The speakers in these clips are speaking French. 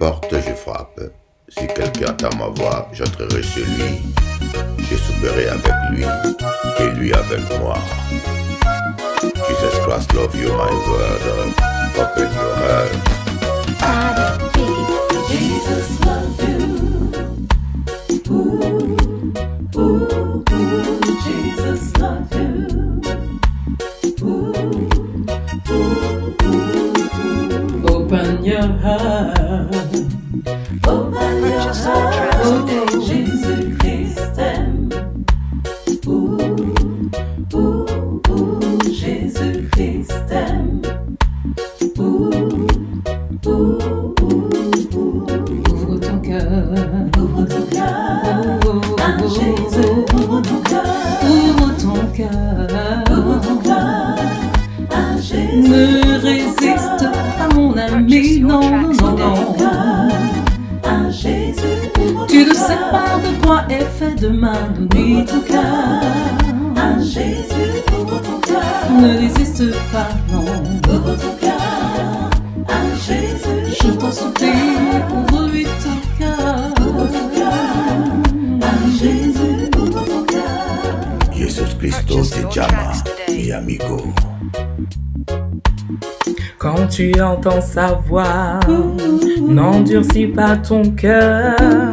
porte, je frappe. Si quelqu'un entend ma voix, j'entrerai chez lui. Je souperai avec lui et lui avec moi. Jesus Christ, love you, my word. Open your heart. Jesus loves you. Jesus you. Open your heart. Un à Jésus A ton cœur Ne résiste pas, non cœur A Jésus, Je pense au thème pour lui tocar Jésus A ton cœur Jesus Christo te llama, mi amigo Quand tu entends sa voix, n'endurcis pas ton cœur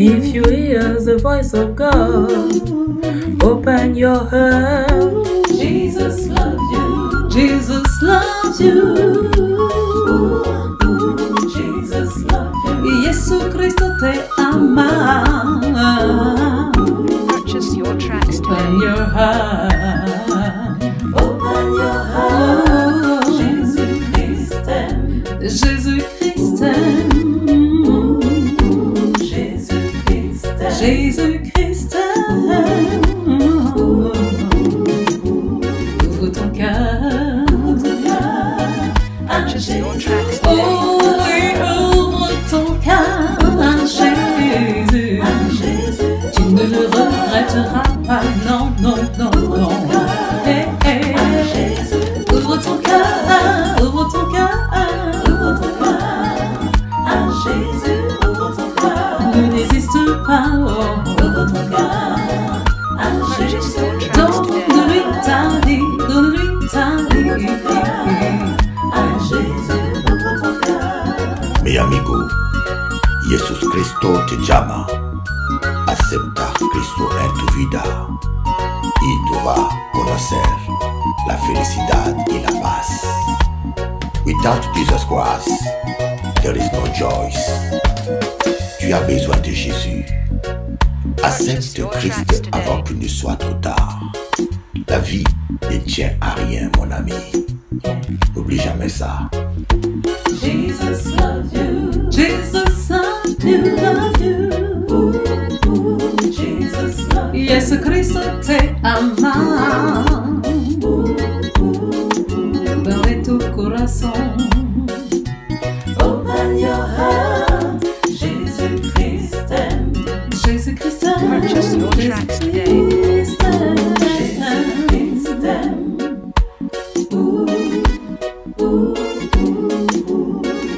If you hear the voice of God, open your heart. Jesus loves you. Jesus loves you. Ooh, ooh, Jesus loves you. Yesu Cristo te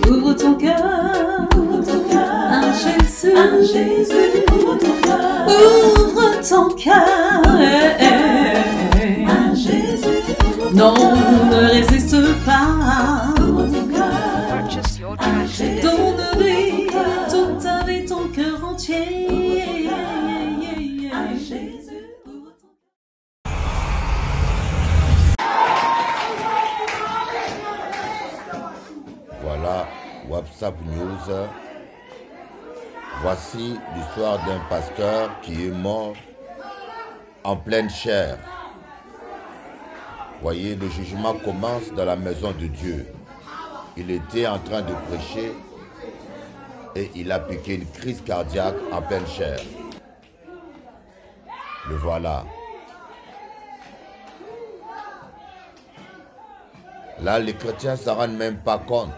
Ouvre ton cœur, ouvre ton cœur, Jésus, Jésus, ouvre ton cœur, ouvre ton cœur. pleine Voyez, le jugement commence dans la maison de Dieu. Il était en train de prêcher et il a piqué une crise cardiaque en pleine chair. Le voilà. Là, les chrétiens ne s'en rendent même pas compte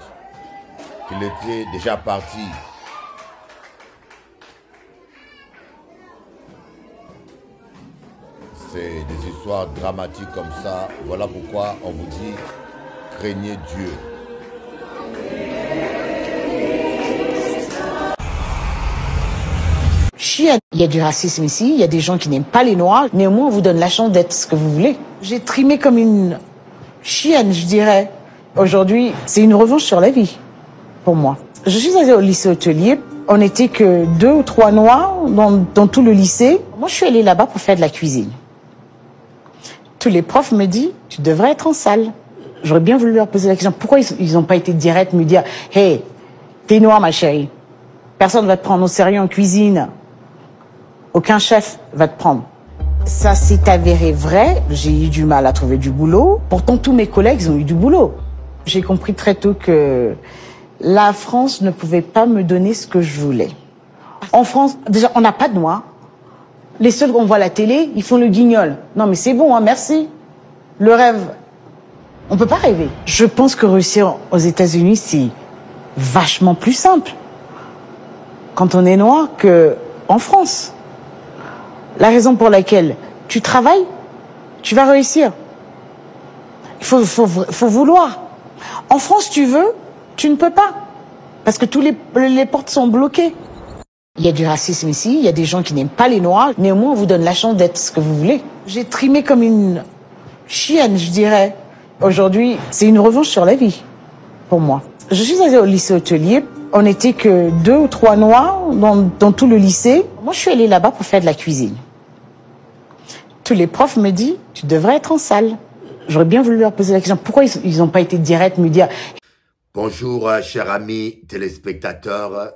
qu'il était déjà parti c'est des histoires dramatiques comme ça. Voilà pourquoi on vous dit, craignez Dieu. il y a du racisme ici, il y a des gens qui n'aiment pas les Noirs, néanmoins on vous donne la chance d'être ce que vous voulez. J'ai trimé comme une chienne, je dirais. Aujourd'hui, c'est une revanche sur la vie, pour moi. Je suis allée au lycée hôtelier, on n'était que deux ou trois Noirs dans, dans tout le lycée. Moi, je suis allée là-bas pour faire de la cuisine tous les profs me disent, tu devrais être en salle. J'aurais bien voulu leur poser la question, pourquoi ils n'ont pas été directs, me dire, hey, t'es noire ma chérie, personne va te prendre au sérieux en cuisine, aucun chef va te prendre. Ça s'est avéré vrai, j'ai eu du mal à trouver du boulot, pourtant tous mes collègues ont eu du boulot. J'ai compris très tôt que la France ne pouvait pas me donner ce que je voulais. En France, déjà, on n'a pas de noirs, les seuls qu'on voit à la télé, ils font le guignol. Non, mais c'est bon, hein, merci. Le rêve, on peut pas rêver. Je pense que réussir aux États-Unis, c'est vachement plus simple quand on est noir que en France. La raison pour laquelle tu travailles, tu vas réussir. Il faut, vouloir. En France, tu veux, tu ne peux pas. Parce que tous les portes sont bloquées. Il y a du racisme ici, il y a des gens qui n'aiment pas les Noirs. Néanmoins, on vous donne la chance d'être ce que vous voulez. J'ai trimé comme une chienne, je dirais. Aujourd'hui, c'est une revanche sur la vie, pour moi. Je suis allée au lycée hôtelier. On n'était que deux ou trois Noirs dans, tout le lycée. Moi, je suis allée là-bas pour faire de la cuisine. Tous les profs me disent, tu devrais être en salle. J'aurais bien voulu leur poser la question, pourquoi ils n'ont pas été directs, me dire... Bonjour, euh, chers amis téléspectateurs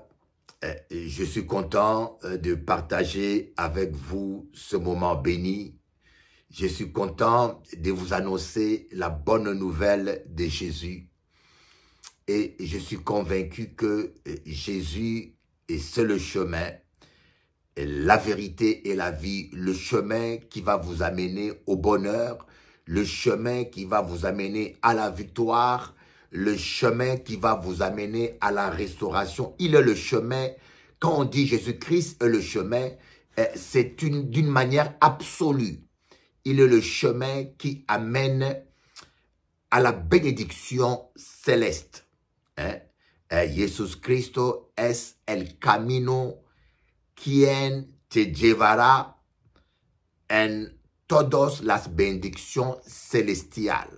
euh, je suis content euh, de partager avec vous ce moment béni. Je suis content de vous annoncer la bonne nouvelle de Jésus. Et je suis convaincu que euh, Jésus est le chemin, la vérité et la vie, le chemin qui va vous amener au bonheur, le chemin qui va vous amener à la victoire, le chemin qui va vous amener à la restauration. Il est le chemin, quand on dit Jésus-Christ est le chemin, euh, c'est d'une manière absolue. Il est le chemin qui amène à la bénédiction céleste. Hein? Euh, Jésus Jésus-Christ es el camino quien te llevará en toutes las bendiciones celestiales.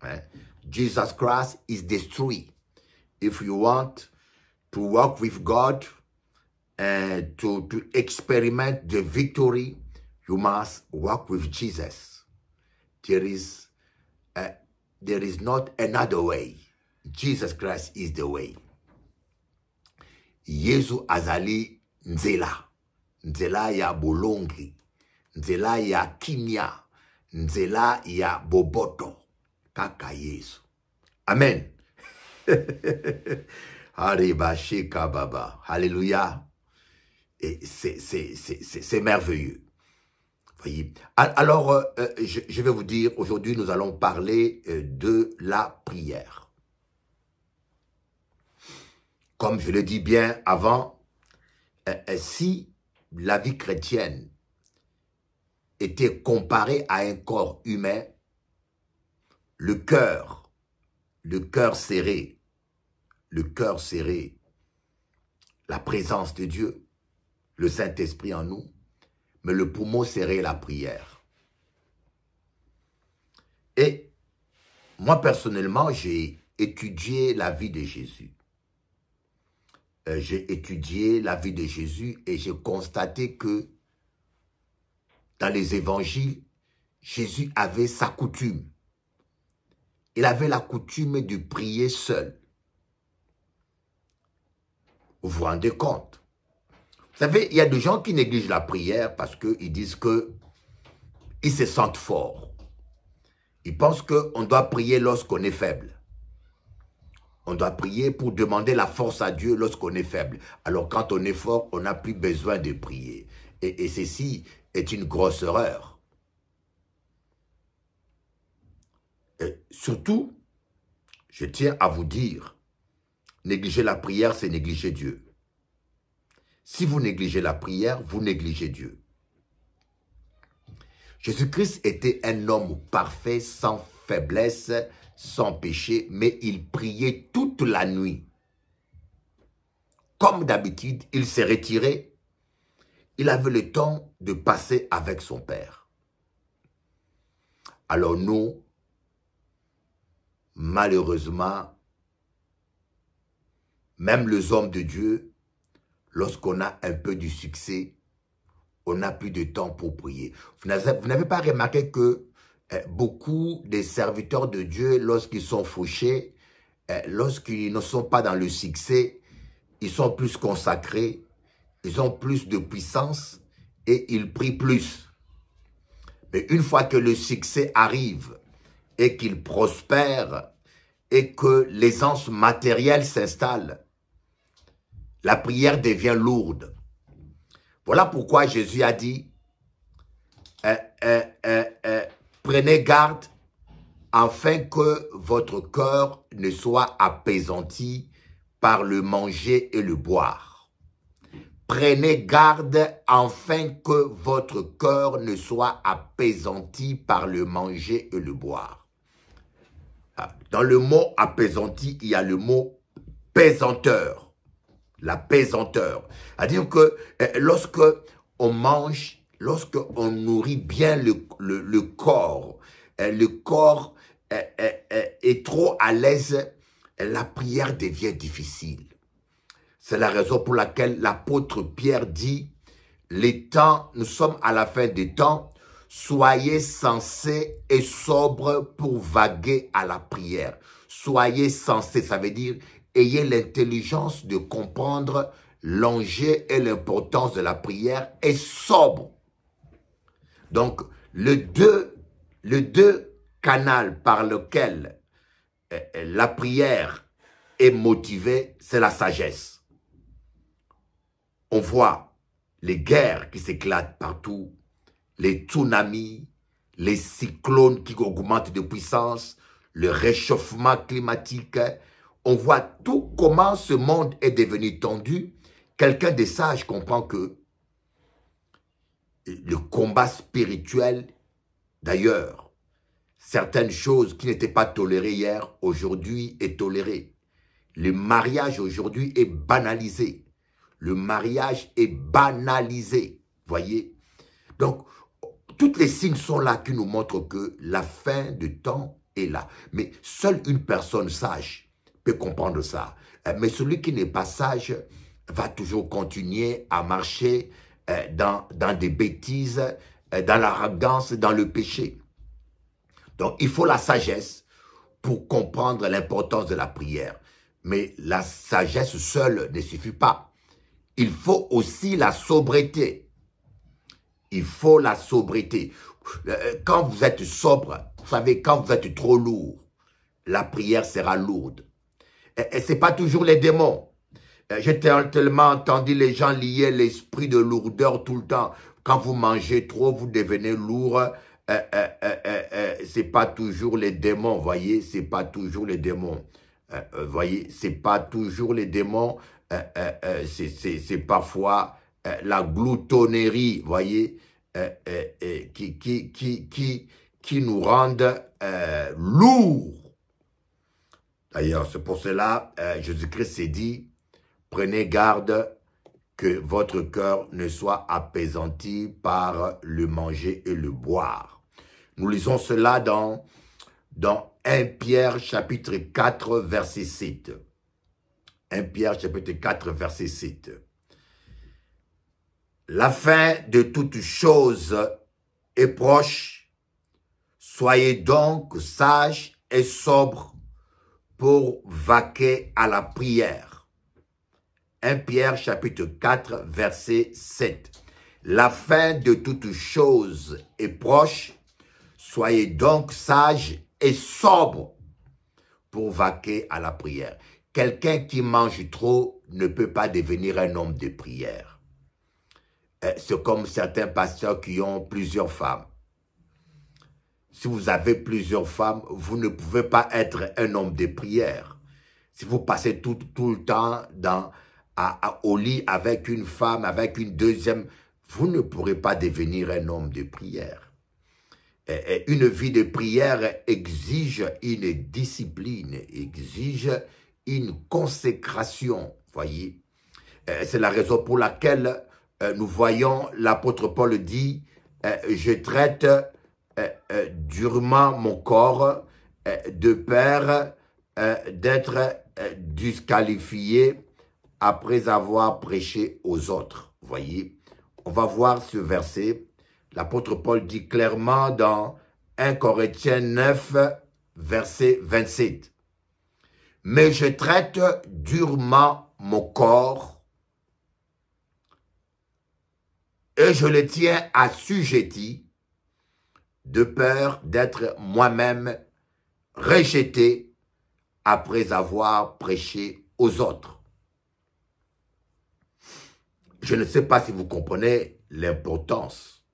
Hein? Jesus Christ is the tree. If you want to work with God and uh, to, to experiment the victory, you must work with Jesus. There is, uh, there is not another way. Jesus Christ is the way. Yesu azali nzela, nzela ya bulungi nzela ya kimia, nzela ya boboto. kaka Yesu. Amen. Baba. Alléluia. C'est merveilleux. Alors, euh, euh, je, vais vous dire, aujourd'hui, nous allons parler euh, de la prière. Comme je le dis bien avant, si la vie chrétienne était comparée à un corps humain, le cœur, le cœur serré, le cœur serré, la présence de Dieu, le Saint-Esprit en nous, mais le poumon serré, la prière. Et moi, personnellement, j'ai étudié la vie de Jésus. Euh, j'ai étudié la vie de Jésus et j'ai constaté que dans les évangiles, Jésus avait sa coutume. Il avait la coutume de prier seul. Vous vous rendez compte Vous savez, il y a des gens qui négligent la prière parce qu'ils disent que ils se sentent forts. Ils pensent qu'on doit prier lorsqu'on est faible. On doit prier pour demander la force à Dieu lorsqu'on est faible. Alors quand on est fort, on n'a plus besoin de prier. et ceci est une grosse erreur. surtout, je tiens à vous dire, négliger la prière, c'est négliger Dieu. Si vous négligez la prière, vous négligez Dieu. Jésus-Christ était un homme parfait, sans faiblesse, sans péché, mais il priait toute la nuit. Comme d'habitude, il s'est retiré. Il avait le temps de passer avec son Père. Alors nous, malheureusement, même les hommes de Dieu, lorsqu'on a un peu du succès, on n'a plus de temps pour prier. Vous n'avez pas remarqué que eh, beaucoup des serviteurs de Dieu, lorsqu'ils sont fauchés, eh, lorsqu'ils ne sont pas dans le succès, ils sont plus consacrés, ils ont plus de puissance et ils prient plus. Mais une fois que le succès arrive, et qu'il prospère et que l'aisance matérielle s'installe. La prière devient lourde. Voilà pourquoi Jésus a dit, euh, euh, euh, prenez garde afin que votre cœur ne soit apaisanti par le manger et le boire. Prenez garde afin que votre cœur ne soit apaisanti par le manger et le boire. Dans le mot apaisanti, il y a le mot pesanteur. La pesanteur. C'est-à-dire que eh, lorsque on mange, lorsque on nourrit bien le, corps, le corps eh, eh, est, trop à l'aise, la prière devient difficile. C'est la raison pour laquelle l'apôtre Pierre dit, les temps, nous sommes à la fin des temps, Soyez sensés et sobre pour vaguer à la prière. Soyez sensés, ça veut dire ayez l'intelligence de comprendre l'enjeu et l'importance de la prière et sobre. Donc, le deux, le deux canal par lequel euh, euh, la prière est motivée, c'est la sagesse. On voit les guerres qui s'éclatent partout les tsunamis, les cyclones qui augmentent de puissance, le réchauffement climatique. On voit tout comment ce monde est devenu tendu. Quelqu'un des sages comprend que le combat spirituel, d'ailleurs, certaines choses qui n'étaient pas tolérées hier, aujourd'hui est tolérée. Le mariage aujourd'hui est banalisé. Le mariage est banalisé, voyez. Donc, toutes les signes sont là qui nous montrent que la fin du temps est là. Mais seule une personne sage peut comprendre ça. Euh, mais celui qui n'est pas sage va toujours continuer à marcher euh, dans, des bêtises, euh, dans l'arrogance, dans le péché. Donc, il faut la sagesse pour comprendre l'importance de la prière. Mais la sagesse seule ne suffit pas. Il faut aussi la sobriété il faut la sobriété. Euh, quand vous êtes sobre, vous savez, quand vous êtes trop lourd, la prière sera lourde. Et, c'est ce n'est pas toujours les démons. Euh, j'ai tellement entendu les gens lier l'esprit de lourdeur tout le temps. Quand vous mangez trop, vous devenez lourd. Ce euh, n'est c'est pas toujours les démons, voyez, c'est pas toujours les démons. voyez, c'est pas toujours les démons. c'est parfois euh, la gloutonnerie, voyez, euh, euh, qui, qui, qui, nous rendent lourds. D'ailleurs, c'est pour cela, Jésus-Christ s'est dit, prenez garde que votre cœur ne soit apaisanti par le manger et le boire. Nous lisons cela dans, dans 1 Pierre chapitre 4 verset 7. 1 Pierre chapitre 4 verset 7. La fin de toute chose est proche. Soyez donc sages et sobres pour vaquer à la prière. 1 Pierre chapitre 4 verset 7. La fin de toute chose est proche. Soyez donc sages et sobres pour vaquer à la prière. Quelqu'un qui mange trop ne peut pas devenir un homme de prière. Euh, c'est comme certains pasteurs qui ont plusieurs femmes. Si vous avez plusieurs femmes, vous ne pouvez pas être un homme de prière. Si vous passez tout, tout le temps dans, à, au lit avec une femme, avec une deuxième, vous ne pourrez pas devenir un homme de prière. une vie de prière exige une discipline, exige une consécration, voyez. C'est la raison pour laquelle euh, nous voyons l'apôtre Paul dit, euh, je traite euh, durement mon corps de peur d'être disqualifié après avoir prêché aux autres. Voyez, on va voir ce verset. L'apôtre Paul dit clairement dans 1 Corinthiens 9, verset 27. Mais je traite durement mon corps et je les tiens assujettis de peur d'être moi-même rejeté après avoir prêché aux autres. Je ne sais pas si vous comprenez l'importance.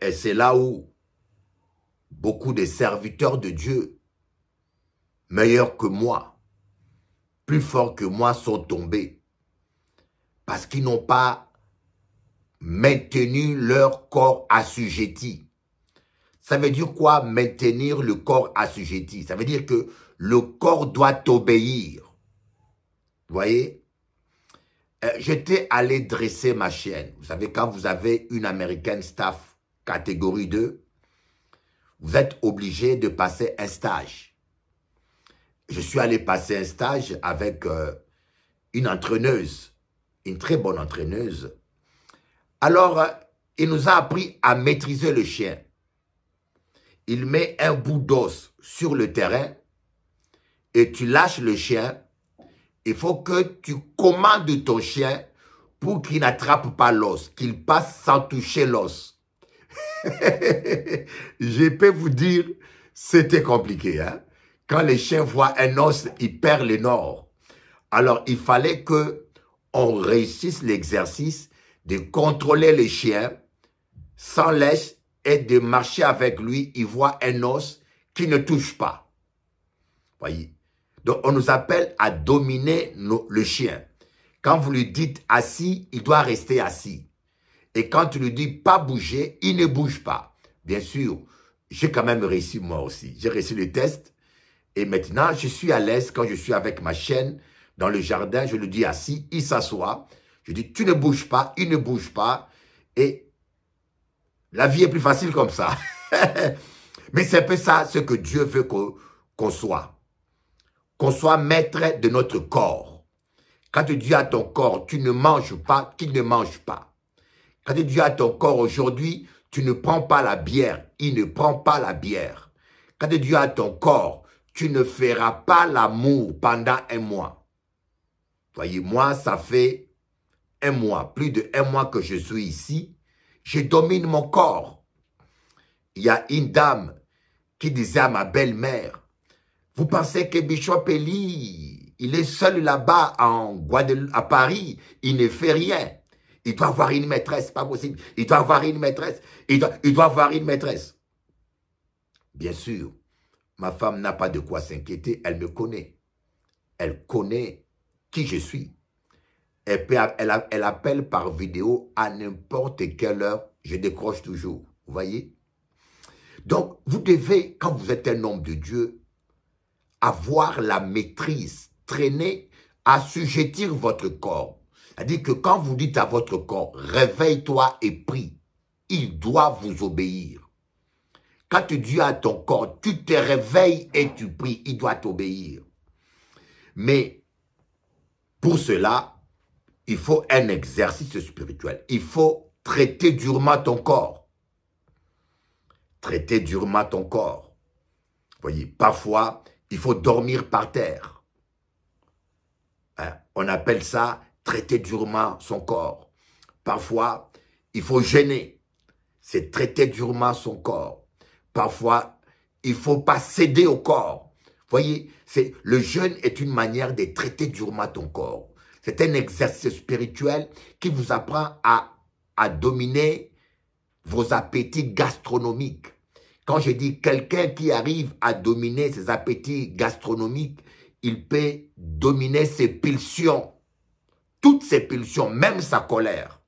Et c'est là où beaucoup de serviteurs de Dieu, meilleurs que moi, plus forts que moi, sont tombés. Parce qu'ils n'ont pas maintenu leur corps assujetti. Ça veut dire quoi maintenir le corps assujetti Ça veut dire que le corps doit obéir. Vous voyez euh, J'étais allé dresser ma chienne. Vous savez, quand vous avez une américaine staff catégorie 2, vous êtes obligé de passer un stage. Je suis allé passer un stage avec euh, une entraîneuse, une très bonne entraîneuse alors, euh, il nous a appris à maîtriser le chien. Il met un bout d'os sur le terrain et tu lâches le chien. Il faut que tu commandes ton chien pour qu'il n'attrape pas l'os, qu'il passe sans toucher l'os. Je peux vous dire, c'était compliqué. Hein. Quand les chiens voient un os, ils perdent le nord. Alors, il fallait que on réussisse l'exercice de contrôler le chien sans laisse et de marcher avec lui, il voit un os qui ne touche pas. Voyez. Donc, on nous appelle à dominer le chien. Quand vous lui dites assis, il doit rester assis. Et quand tu lui dis pas bouger, il ne bouge pas. Bien sûr, j'ai quand même réussi moi aussi. J'ai réussi le test. Et maintenant, je suis à l'aise quand je suis avec ma chaîne dans le jardin. Je lui dis assis, il s'assoit. Je dis, tu ne bouges pas, il ne bouge pas. Et la vie est plus facile comme ça. Mais c'est un peu ça ce que Dieu veut qu'on soit. Qu'on soit maître de notre corps. Quand tu dis à ton corps, tu ne manges pas, qu'il ne mange pas. Quand tu dis à ton corps aujourd'hui, tu ne prends pas la bière, il ne prend pas la bière. Quand tu dis à ton corps, tu ne feras pas l'amour pendant un mois. Voyez, moi, ça fait mois, plus de un mois que je suis ici, je domine mon corps. Il y a une dame qui disait à ma belle-mère, vous pensez que Bishop Eli, il est seul là-bas en à Paris, il ne fait rien. Il doit avoir une maîtresse, pas possible. Il doit avoir une maîtresse. il doit avoir une maîtresse. Bien sûr, ma femme n'a pas de quoi s'inquiéter. Elle me connaît. Elle connaît qui je suis. Elle, appelle par vidéo à n'importe quelle heure. Je décroche toujours. Vous voyez Donc, vous devez, quand vous êtes un homme de Dieu, avoir la maîtrise, traîner, assujettir votre corps. C'est-à-dire que quand vous dites à votre corps, réveille-toi et prie, il doit vous obéir. Quand tu dis à ton corps, tu te réveilles et tu pries, il doit t'obéir. Mais pour cela, il faut un exercice spirituel. Il faut traiter durement ton corps. Traiter durement ton corps. Voyez, parfois, il faut dormir par terre. Hein, on appelle ça traiter durement son corps. Parfois, il faut gêner. C'est traiter durement son corps. Parfois, il faut pas céder au corps. Voyez, c'est le jeûne est une manière de traiter durement ton corps. C'est un exercice spirituel qui vous apprend à, dominer vos appétits gastronomiques. Quand je dis quelqu'un qui arrive à dominer ses appétits gastronomiques, il peut dominer ses pulsions, toutes ses pulsions, même sa colère.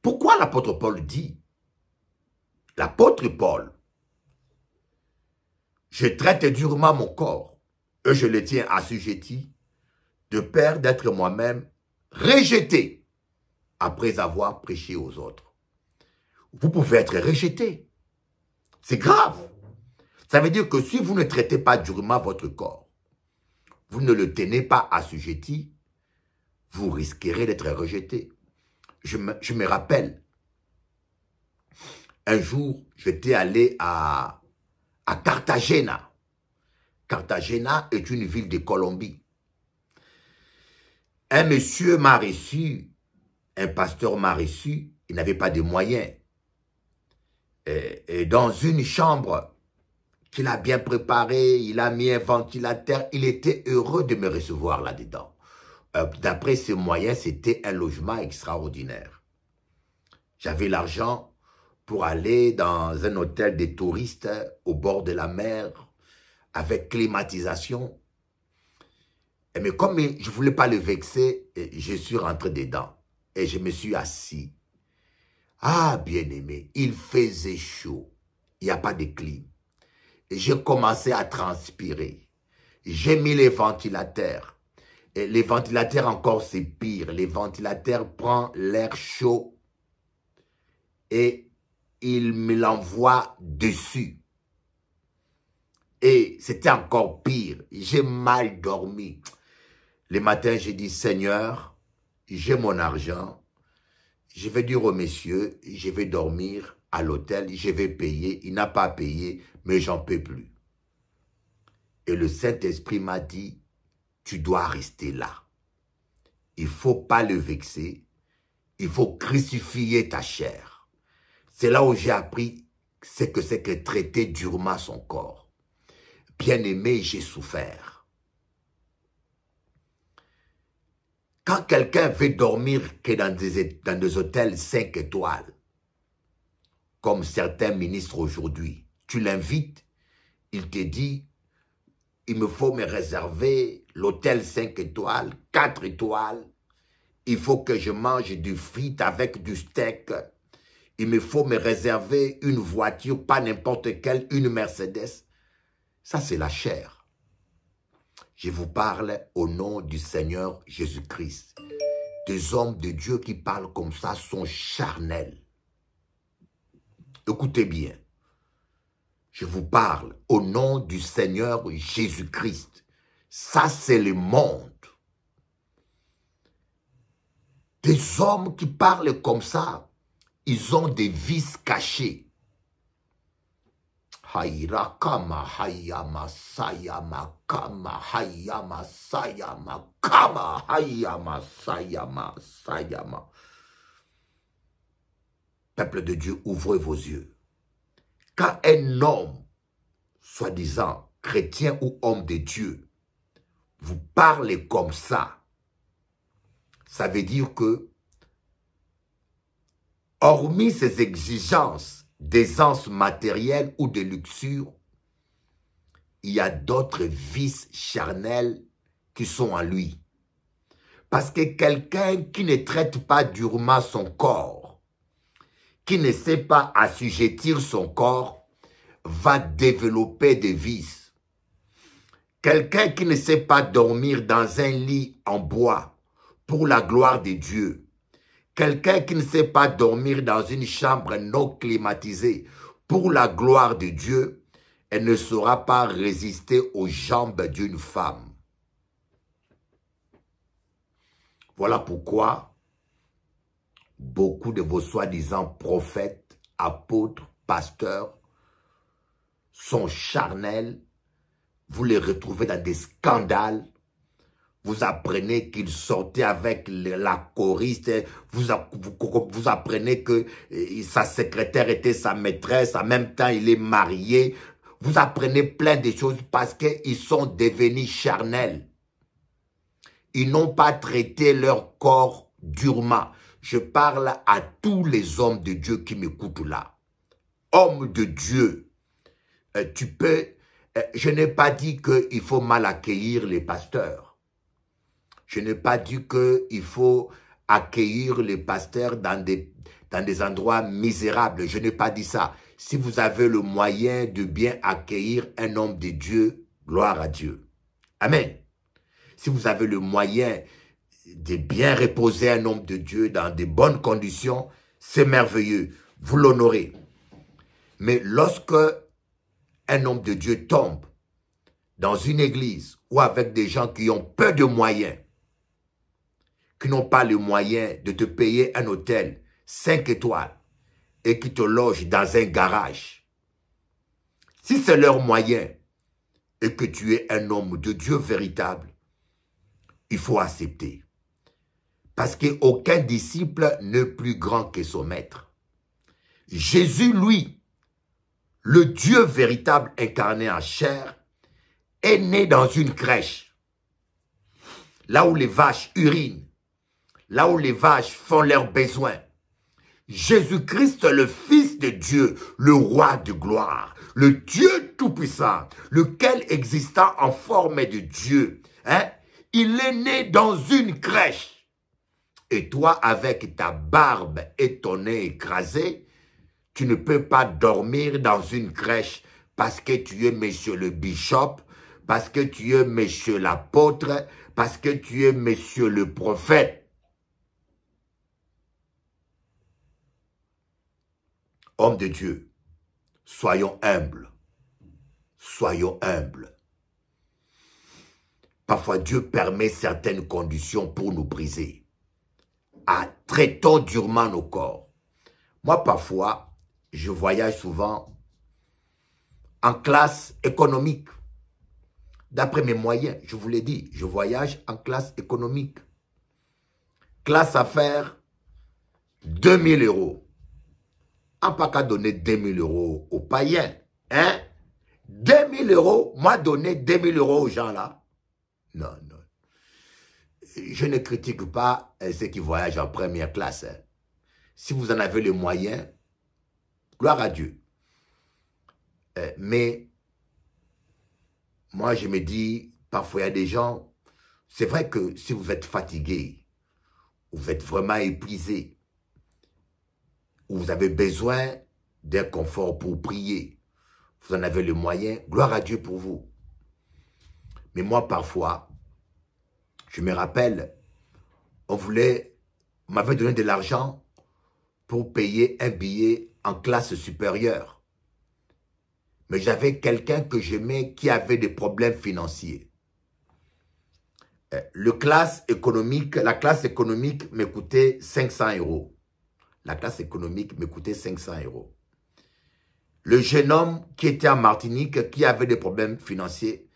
Pourquoi l'apôtre Paul dit, l'apôtre Paul, je traite durement mon corps je le tiens assujetti de peur d'être moi-même rejeté après avoir prêché aux autres. Vous pouvez être rejeté. C'est grave. Ça veut dire que si vous ne traitez pas durement votre corps, vous ne le tenez pas assujetti, vous risquerez d'être rejeté. Je me, rappelle, un jour, j'étais allé à, à Cartagena. Cartagena est une ville de Colombie. Un monsieur m'a reçu, un pasteur m'a reçu, il n'avait pas de moyens. Et, dans une chambre qu'il a bien préparée, il a mis un ventilateur, il était heureux de me recevoir là-dedans. Euh, d'après ses moyens, c'était un logement extraordinaire. J'avais l'argent pour aller dans un hôtel des touristes au bord de la mer, avec climatisation. Eh, mais comme je ne voulais pas le vexer, eh, je suis rentré dedans et je me suis assis. Ah, bien-aimé, il faisait chaud. Il n'y a pas de clim. J'ai commencé à transpirer. J'ai mis les ventilateurs. Et les ventilateurs, encore, c'est pire. Les ventilateurs prennent l'air chaud et ils me l'envoient dessus. Et c'était encore pire. J'ai mal dormi. Le matin, j'ai dit, Seigneur, j'ai mon argent. Je vais dire au messieurs, je vais dormir à l'hôtel, je vais payer. Il n'a pas payé, mais j'en peux plus. Et le Saint-Esprit m'a dit, tu dois rester là. Il faut pas le vexer. Il faut crucifier ta chair. C'est là où j'ai appris ce que c'est que traiter durement son corps bien-aimé, j'ai souffert. Quand quelqu'un veut dormir que dans des, hôtels 5 étoiles, comme certains ministres aujourd'hui, tu l'invites, il te dit, il me faut me réserver l'hôtel 5 étoiles, 4 étoiles, il faut que je mange du frit avec du steak, il me faut me réserver une voiture, pas n'importe quelle, une Mercedes. Ça, c'est la chair. Je vous parle au nom du Seigneur Jésus-Christ. Des hommes de Dieu qui parlent comme ça sont charnels. Écoutez bien. Je vous parle au nom du Seigneur Jésus-Christ. Ça, c'est le monde. Des hommes qui parlent comme ça, ils ont des vices cachés hayama sayama kama hayama sayama kama hayama sayama sayama. Peuple de Dieu, ouvrez vos yeux. Quand un homme, soi-disant chrétien ou homme de Dieu, vous parle comme ça, ça veut dire que, hormis ses exigences d'aisance matérielle ou de luxure, il y a d'autres vices charnels qui sont en lui. Parce que quelqu'un qui ne traite pas durement son corps, qui ne sait pas assujettir son corps, va développer des vices. Quelqu'un qui ne sait pas dormir dans un lit en bois pour la gloire de Dieu, Quelqu'un qui ne sait pas dormir dans une chambre non climatisée pour la gloire de Dieu, elle ne saura pas résister aux jambes d'une femme. Voilà pourquoi beaucoup de vos soi-disant prophètes, apôtres, pasteurs sont charnels. Vous les retrouvez dans des scandales vous apprenez qu'il sortait avec la choriste, vous, vous apprenez que euh, sa secrétaire était sa maîtresse, en même temps il est marié, vous apprenez plein de choses parce qu'ils sont devenus charnels. Ils n'ont pas traité leur corps durement. Je parle à tous les hommes de Dieu qui m'écoutent là. Homme de Dieu, euh, tu peux... Euh, je n'ai pas dit qu'il faut mal accueillir les pasteurs. Je n'ai pas dit qu'il faut accueillir les pasteurs dans des, dans des endroits misérables. Je n'ai pas dit ça. Si vous avez le moyen de bien accueillir un homme de Dieu, gloire à Dieu. Amen. Si vous avez le moyen de bien reposer un homme de Dieu dans de bonnes conditions, c'est merveilleux. Vous l'honorez. Mais lorsque un homme de Dieu tombe dans une église ou avec des gens qui ont peu de moyens, qui n'ont pas le moyen de te payer un hôtel 5 étoiles et qui te logent dans un garage. Si c'est leur moyen et que tu es un homme de Dieu véritable, il faut accepter. Parce qu'aucun disciple n'est plus grand que son maître. Jésus, lui, le Dieu véritable incarné en chair, est né dans une crèche, là où les vaches urinent là où les vaches font leurs besoins. Jésus-Christ, le Fils de Dieu, le Roi de gloire, le Dieu Tout-Puissant, lequel existant en forme de Dieu, hein? il est né dans une crèche. Et toi, avec ta barbe et ton nez écrasé, tu ne peux pas dormir dans une crèche parce que tu es monsieur le bishop, parce que tu es monsieur l'apôtre, parce que tu es monsieur le prophète Homme de Dieu, soyons humbles. Soyons humbles. Parfois, Dieu permet certaines conditions pour nous briser. À ah, traitons durement nos corps. Moi, parfois, je voyage souvent en classe économique. D'après mes moyens, je vous l'ai dit, je voyage en classe économique. Classe affaires, faire, 2000 euros n'a pas qu'à donner 2000 euros aux païens. Hein 2000 euros, moi donné 2000 euros aux gens là. Non, non. Je ne critique pas hein, ceux qui voyagent en première classe. Hein. Si vous en avez les moyens, gloire à Dieu. Euh, mais moi, je me dis, parfois, il y a des gens, c'est vrai que si vous êtes fatigué, vous êtes vraiment épuisé, vous avez besoin d'un confort pour prier. Vous en avez le moyen. Gloire à Dieu pour vous. Mais moi, parfois, je me rappelle, on voulait, m'avait donné de l'argent pour payer un billet en classe supérieure. Mais j'avais quelqu'un que j'aimais qui avait des problèmes financiers. Euh, le économique, la classe économique me coûtait 500 euros la classe économique me coûtait 500 euros. Le jeune homme qui était en Martinique, qui avait des problèmes financiers,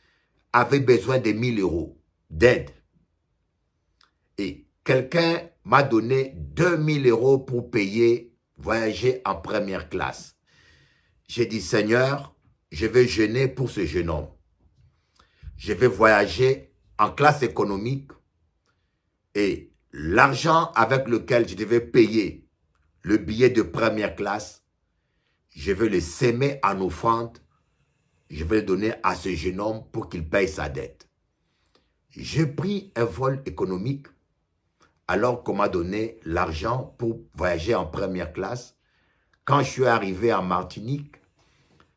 avait besoin de 1000 euros d'aide. Et quelqu'un m'a donné 2000 euros pour payer, voyager en première classe. J'ai dit, Seigneur, je vais jeûner pour ce jeune homme. Je vais voyager en classe économique et l'argent avec lequel je devais payer le billet de première classe, je vais le s'aimer en offrande, je vais le donner à ce jeune homme pour qu'il paye sa dette. J'ai pris un vol économique alors qu'on m'a donné l'argent pour voyager en première classe. Quand je suis arrivé en Martinique,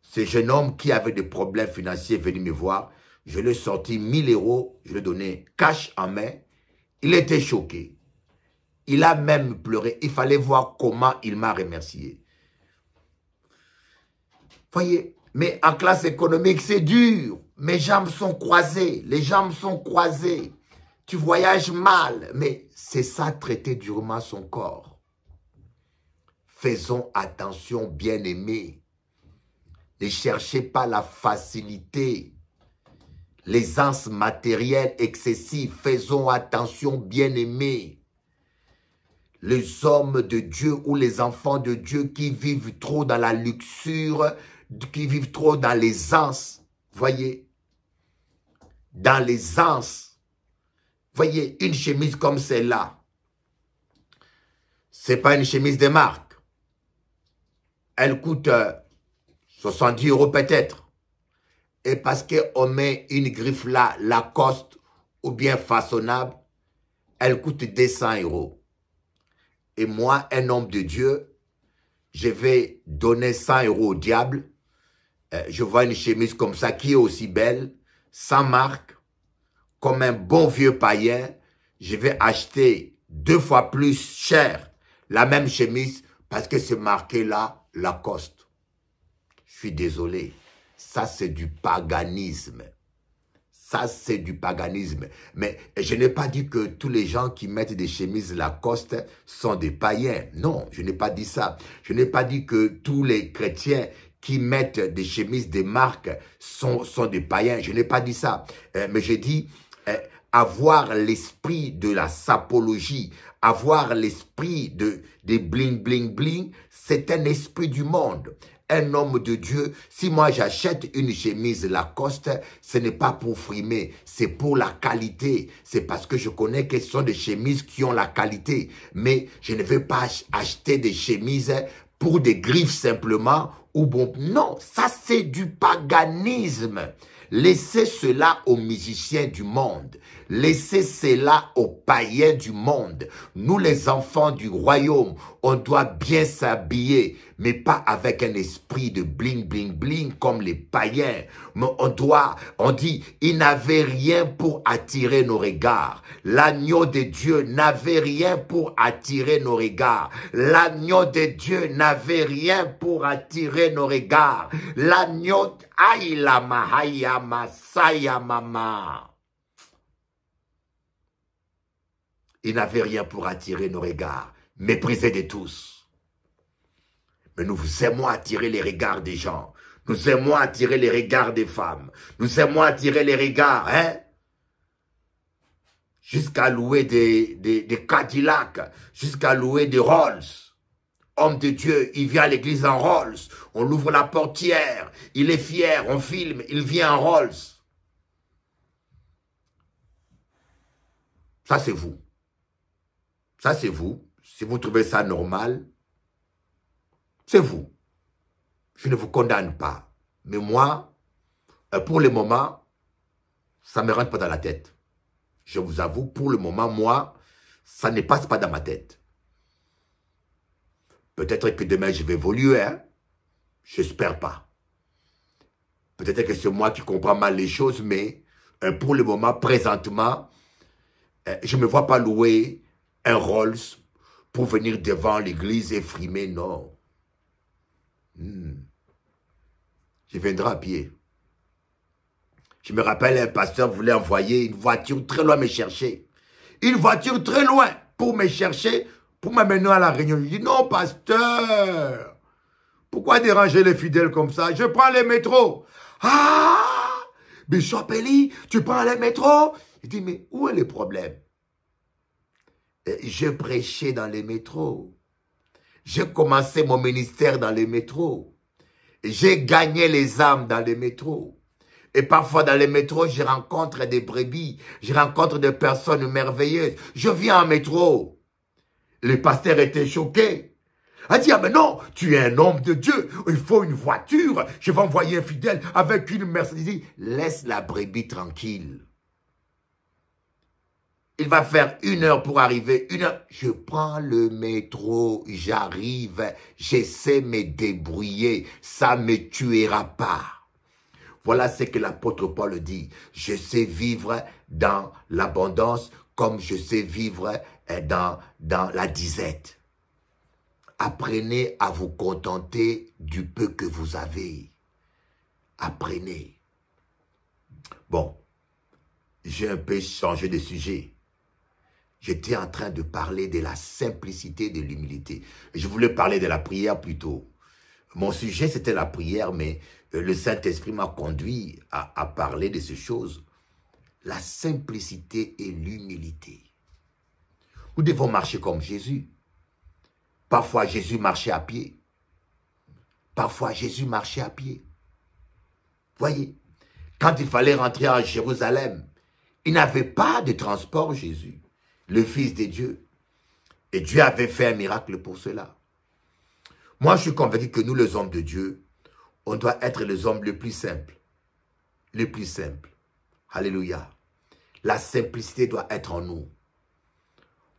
ce jeune homme qui avait des problèmes financiers venu me voir. Je lui ai sorti 1000 euros, je lui ai donné cash en main. Il était choqué. Il a même pleuré. Il fallait voir comment il m'a remercié. Voyez, mais en classe économique, c'est dur. Mes jambes sont croisées. Les jambes sont croisées. Tu voyages mal. Mais c'est ça, traiter durement son corps. Faisons attention, bien aimé. Ne cherchez pas la facilité, l'aisance matérielle excessive. Faisons attention, bien aimé les hommes de Dieu ou les enfants de Dieu qui vivent trop dans la luxure, qui vivent trop dans l'aisance, voyez, dans l'aisance. Voyez, une chemise comme celle-là, c'est pas une chemise de marque. Elle coûte 70 euh, euros peut-être. Et parce qu'on met une griffe là, Lacoste ou bien façonnable, elle coûte 200 euros et moi, un homme de Dieu, je vais donner 100 euros au diable. Euh, je vois une chemise comme ça qui est aussi belle, sans marque, comme un bon vieux païen. Je vais acheter deux fois plus cher la même chemise parce que c'est marqué là Lacoste. Je suis désolé. Ça, c'est du paganisme. Ça, c'est du paganisme. Mais je n'ai pas dit que tous les gens qui mettent des chemises Lacoste sont des païens. Non, je n'ai pas dit ça. Je n'ai pas dit que tous les chrétiens qui mettent des chemises des marques sont, sont des païens. Je n'ai pas dit ça. Euh, mais j'ai dit, euh, avoir l'esprit de la sapologie, avoir l'esprit de, des bling bling bling, c'est un esprit du monde. Un homme de Dieu, si moi j'achète une chemise Lacoste, ce n'est pas pour frimer, c'est pour la qualité. C'est parce que je connais quelles sont des chemises qui ont la qualité. Mais je ne veux pas acheter des chemises pour des griffes simplement ou bon. Non, ça c'est du paganisme. Laissez cela aux musiciens du monde. Laissez cela aux païens du monde. Nous, les enfants du royaume, on doit bien s'habiller, mais pas avec un esprit de bling, bling, bling comme les païens. Mais on doit, on dit, il n'avait rien pour attirer nos regards. L'agneau de Dieu n'avait rien pour attirer nos regards. L'agneau de Dieu n'avait rien pour attirer nos regards. L'agneau, aïla mahaya masaya mama. Il n'avait rien pour attirer nos regards, méprisé de tous. Mais nous aimons attirer les regards des gens. Nous aimons attirer les regards des femmes. Nous aimons attirer les regards, hein Jusqu'à louer des, Cadillacs. jusqu'à louer des Rolls. Homme de Dieu, il vient à l'église en Rolls. On ouvre la portière, il est fier, on filme, il vient en Rolls. Ça, c'est vous. Ça, c'est vous. Si vous trouvez ça normal, c'est vous. Je ne vous condamne pas. Mais moi, euh, pour le moment, ça me rentre pas dans la tête. Je vous avoue, pour le moment, moi, ça ne passe pas dans ma tête. Peut-être que demain, je vais évoluer. Hein. J'espère pas. Peut-être que c'est moi qui comprends mal les choses, mais euh, pour le moment, présentement, euh, je ne me vois pas louer un Rolls pour venir devant l'église et frimer, non. Hmm. Je viendrai à pied. Je me rappelle, un pasteur voulait envoyer une voiture très loin me chercher. Une voiture très loin pour me chercher, pour m'amener à la réunion. Je dis, non, pasteur, pourquoi déranger les fidèles comme ça Je prends le métro. Ah, Bishop Eli, tu prends les métro Je dis, mais où est le problème je prêchais dans les métros. J'ai commencé mon ministère dans les métros. J'ai gagné les âmes dans les métros. Et parfois dans les métros, je rencontre des brebis, je rencontre des personnes merveilleuses. Je viens en métro. Le pasteur était choqué. A dit, ah mais non, tu es un homme de Dieu, il faut une voiture, je vais envoyer un fidèle avec une Mercedes. Laisse la brebis tranquille. Il va faire une heure pour arriver, une heure. Je prends le métro, j'arrive, j'essaie sais me débrouiller, ça me tuera pas. Voilà ce que l'apôtre Paul dit. Je sais vivre dans l'abondance comme je sais vivre eh, dans, dans la disette. Apprenez à vous contenter du peu que vous avez. Apprenez. Bon, j'ai un peu changé de sujet. J'étais en train de parler de la simplicité de l'humilité. Je voulais parler de la prière plutôt. Mon sujet, c'était la prière, mais euh, le Saint-Esprit m'a conduit à, à parler de ces choses. La simplicité et l'humilité. Nous devons marcher comme Jésus. Parfois, Jésus marchait à pied. Parfois, Jésus marchait à pied. Voyez, quand il fallait rentrer à Jérusalem, il n'avait pas de transport, Jésus le Fils de Dieu. Et Dieu avait fait un miracle pour cela. Moi, je suis convaincu que nous, les hommes de Dieu, on doit être les hommes les plus simples. Les plus simples. Alléluia. La simplicité doit être en nous.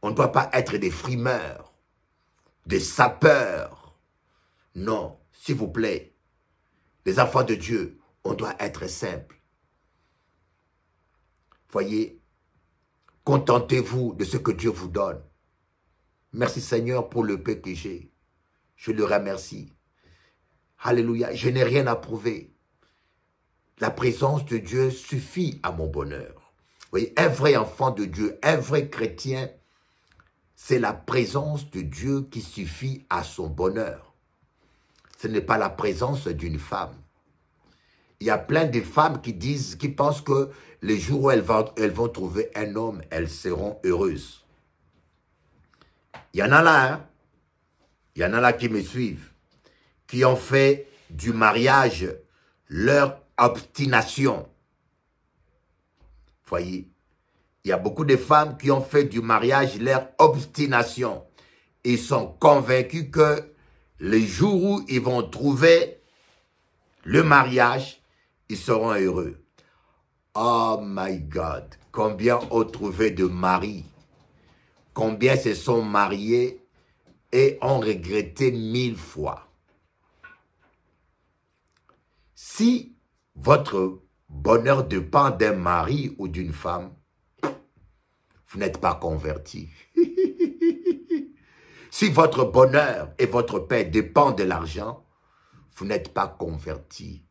On ne doit pas être des frimeurs, des sapeurs. Non, s'il vous plaît, les enfants de Dieu, on doit être simples. Voyez, Contentez-vous de ce que Dieu vous donne. Merci Seigneur pour le paix que j'ai. Je le remercie. Alléluia. Je n'ai rien à prouver. La présence de Dieu suffit à mon bonheur. Vous voyez, un vrai enfant de Dieu, un vrai chrétien, c'est la présence de Dieu qui suffit à son bonheur. Ce n'est pas la présence d'une femme. Il y a plein de femmes qui disent, qui pensent que les jours où elles vont, elles vont trouver un homme, elles seront heureuses. Il y en a là, hein. il y en a là qui me suivent, qui ont fait du mariage leur obstination. Voyez, il y a beaucoup de femmes qui ont fait du mariage leur obstination. Ils sont convaincus que le jour où ils vont trouver le mariage, ils seront heureux. Oh my God, combien ont trouvé de mari, combien se sont mariés et ont regretté mille fois. Si votre bonheur dépend d'un mari ou d'une femme, vous n'êtes pas converti. si votre bonheur et votre paix dépendent de l'argent, vous n'êtes pas converti.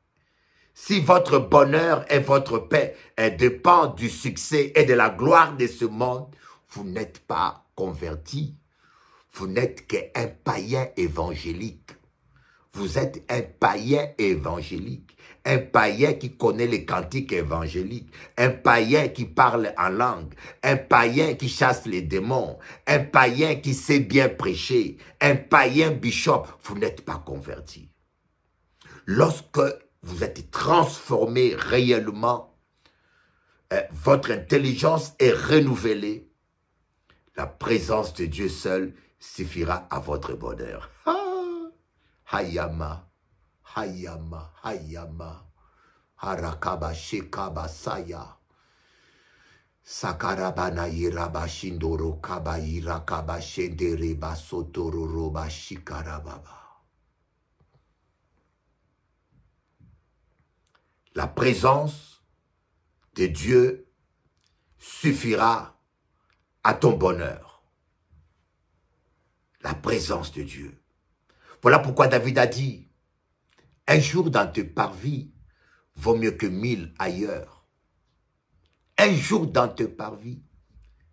Si votre bonheur et votre paix dépendent du succès et de la gloire de ce monde, vous n'êtes pas converti. Vous n'êtes qu'un païen évangélique. Vous êtes un païen évangélique, un païen qui connaît les cantiques évangéliques, un païen qui parle en langue, un païen qui chasse les démons, un païen qui sait bien prêcher, un païen bishop. Vous n'êtes pas converti. Lorsque vous êtes transformé réellement, euh, votre intelligence est renouvelée, la présence de Dieu seul suffira à votre bonheur. Ah, hayama, hayama, hayama, harakaba shekaba saya. Sakarabana iraba shindoro kaba irakaba shendere roba, shikarababa. la présence de Dieu suffira à ton bonheur. La présence de Dieu. Voilà pourquoi David a dit, un jour dans tes parvis vaut mieux que mille ailleurs. Un jour dans tes parvis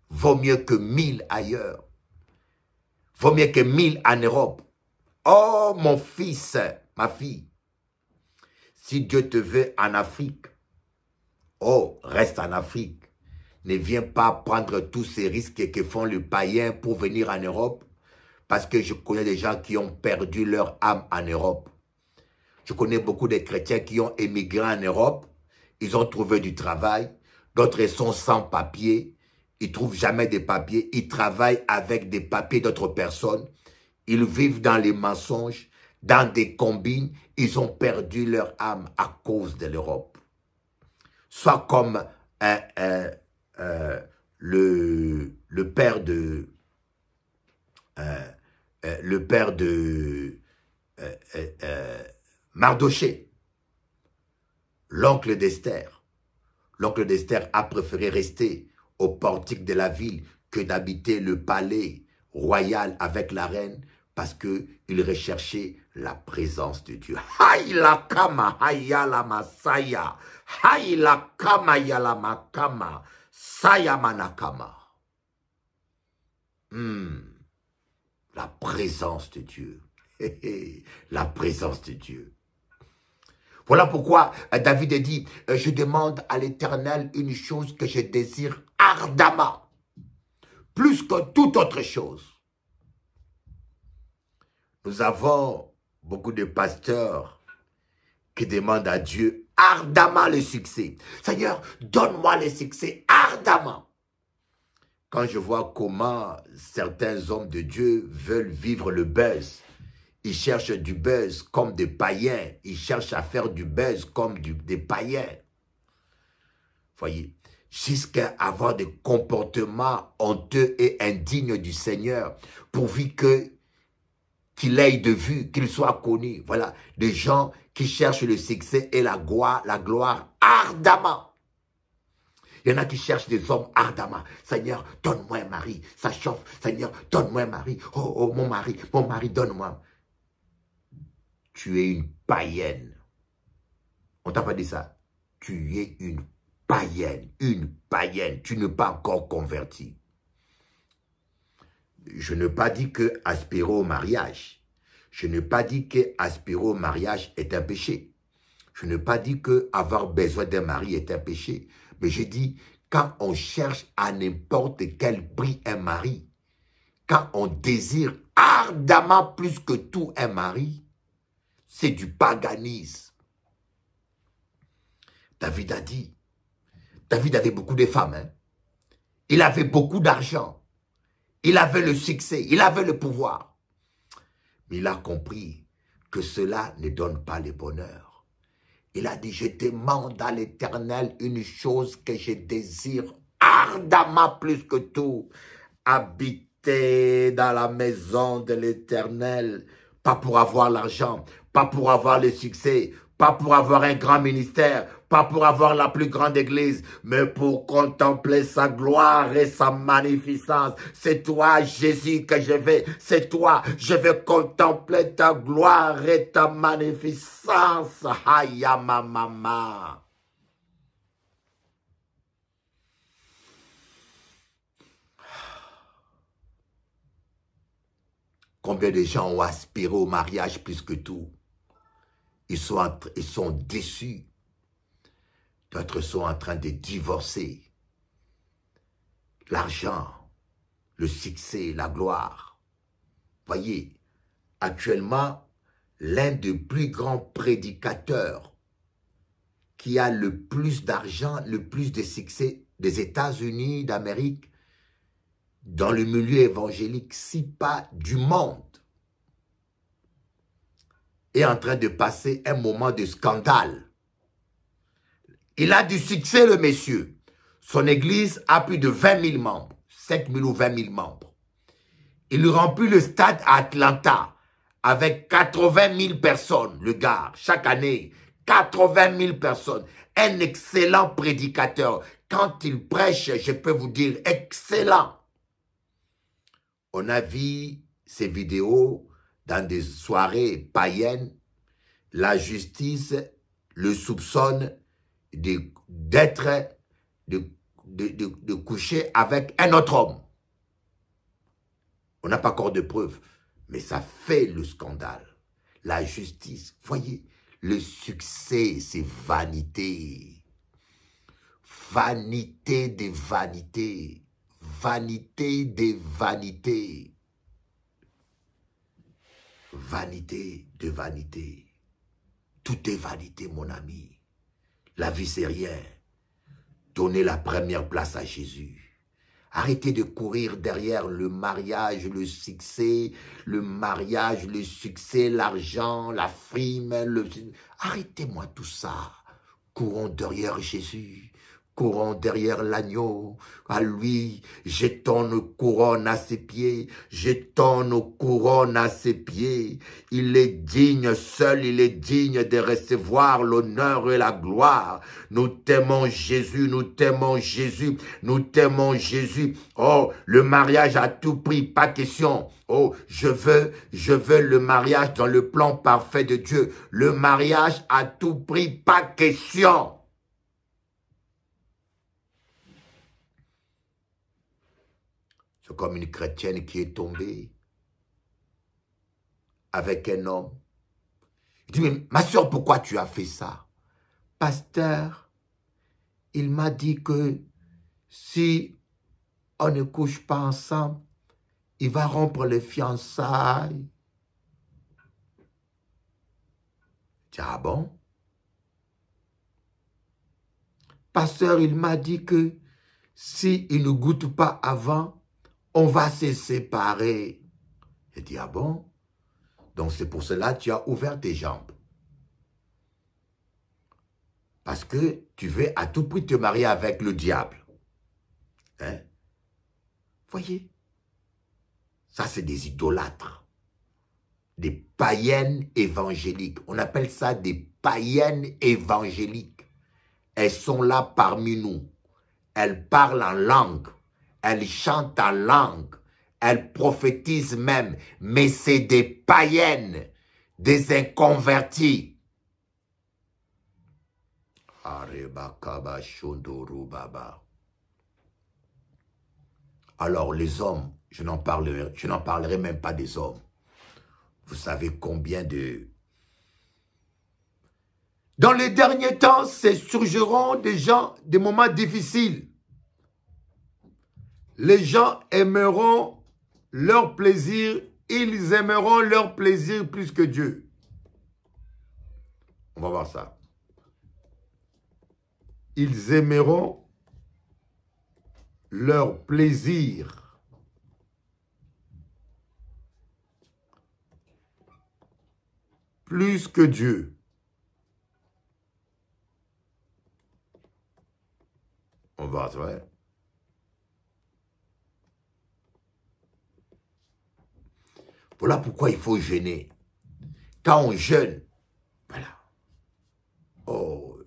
vaut mieux que mille ailleurs. Vaut mieux que mille en Europe. Oh mon fils, ma fille, si Dieu te veut en Afrique, oh, reste en Afrique. Ne viens pas prendre tous ces risques que font les païens pour venir en Europe, parce que je connais des gens qui ont perdu leur âme en Europe. Je connais beaucoup de chrétiens qui ont émigré en Europe, ils ont trouvé du travail, d'autres sont sans papier, ils trouvent jamais des papiers, ils travaillent avec des papiers d'autres personnes, ils vivent dans les mensonges, dans des combines, ils ont perdu leur âme à cause de l'Europe. Soit comme euh, euh, euh, le, le, père de... le père de... Mardoché, l'oncle d'Esther. L'oncle d'Esther a préféré rester au portique de la ville que d'habiter le palais royal avec la reine parce qu'il recherchait la présence de Dieu. la kama masaya. kama hmm. La présence de Dieu. la présence de Dieu. Voilà pourquoi euh, David a dit, euh, je demande à l'Éternel une chose que je désire ardemment, plus que toute autre chose. Nous avons beaucoup de pasteurs qui demandent à Dieu ardemment le succès. Seigneur, donne-moi le succès ardemment. Quand je vois comment certains hommes de Dieu veulent vivre le buzz, ils cherchent du buzz comme des païens. Ils cherchent à faire du buzz comme des païens. Voyez, jusqu'à avoir des comportements honteux et indignes du Seigneur, pourvu que qu'il ait de vue, qu'il soit connu. Voilà, des gens qui cherchent le succès et la gloire, la gloire ardemment. Il y en a qui cherchent des hommes ardemment. Seigneur, donne-moi un mari. Ça chauffe. Seigneur, donne-moi un mari. Oh, oh mon mari, mon mari, donne-moi. Tu es une païenne. On t'a pas dit ça. Tu es une païenne, une païenne. Tu n'es pas encore converti je n'ai pas dit que au mariage. Je n'ai pas dit que au mariage est un péché. Je n'ai pas dit que avoir besoin d'un mari est un péché. Mais je dis, quand on cherche à n'importe quel prix un mari, quand on désire ardemment plus que tout un mari, c'est du paganisme. David a dit, David avait beaucoup de femmes, hein. il avait beaucoup d'argent, il avait le succès, il avait le pouvoir. Mais il a compris que cela ne donne pas le bonheur. Il a dit, je demande à l'Éternel une chose que je désire ardemment plus que tout, habiter dans la maison de l'Éternel, pas pour avoir l'argent, pas pour avoir le succès, pas pour avoir un grand ministère, pas pour avoir la plus grande église, mais pour contempler sa gloire et sa magnificence. C'est toi, Jésus, que je vais, c'est toi, je vais contempler ta gloire et ta magnificence. ma maman. Combien de gens ont aspiré au mariage plus que tout ils sont, ils sont déçus D'autres sont en train de divorcer. L'argent, le succès, la gloire. Voyez, actuellement, l'un des plus grands prédicateurs qui a le plus d'argent, le plus de succès des États-Unis, d'Amérique, dans le milieu évangélique, si pas du monde, est en train de passer un moment de scandale il a du succès, le monsieur. Son église a plus de 20 000 membres, 7 000 ou 20 000 membres. Il remplit le stade à Atlanta avec 80 000 personnes, le gars, chaque année. 80 000 personnes. Un excellent prédicateur. Quand il prêche, je peux vous dire, excellent. On a vu ces vidéos dans des soirées païennes. La justice le soupçonne d'être, de, coucher avec un autre homme. On n'a pas encore de preuves, mais ça fait le scandale. La justice, voyez, le succès, c'est vanité. Vanité des vanités. Vanité des vanités. Vanité de vanité. Tout est vanité, mon ami. La vie, c'est rien. Donnez la première place à Jésus. Arrêtez de courir derrière le mariage, le succès, le mariage, le succès, l'argent, la frime. Arrêtez-moi tout ça. Courons derrière Jésus courant derrière l'agneau. À lui, j'étends nos couronnes à ses pieds, j'étends nos couronnes à ses pieds. Il est digne, seul il est digne de recevoir l'honneur et la gloire. Nous t'aimons Jésus, nous t'aimons Jésus, nous t'aimons Jésus. Oh, le mariage à tout prix, pas question. Oh, je veux, je veux le mariage dans le plan parfait de Dieu. Le mariage à tout prix, pas question. C'est comme une chrétienne qui est tombée avec un homme. Il dit, mais ma soeur, pourquoi tu as fait ça Pasteur, il m'a dit que si on ne couche pas ensemble, il va rompre les fiançailles. Ah bon Pasteur, il m'a dit que s'il ne goûte pas avant, on va se séparer. Il dit, ah bon Donc c'est pour cela que tu as ouvert tes jambes. Parce que tu veux à tout prix te marier avec le diable. Hein? Voyez Ça, c'est des idolâtres. Des païennes évangéliques. On appelle ça des païennes évangéliques. Elles sont là parmi nous. Elles parlent en langue. Elle chante ta langue. Elle prophétise même. Mais c'est des païennes, des inconvertis. Alors les hommes, je n'en parlerai, je n'en parlerai même pas des hommes. Vous savez combien de... Dans les derniers temps, se surgiront des gens, des moments difficiles. Les gens aimeront leur plaisir, ils aimeront leur plaisir plus que Dieu. On va voir ça. Ils aimeront leur plaisir. Plus que Dieu. On va, voir ça. Voilà pourquoi il faut jeûner. Quand on jeûne, voilà. Oh.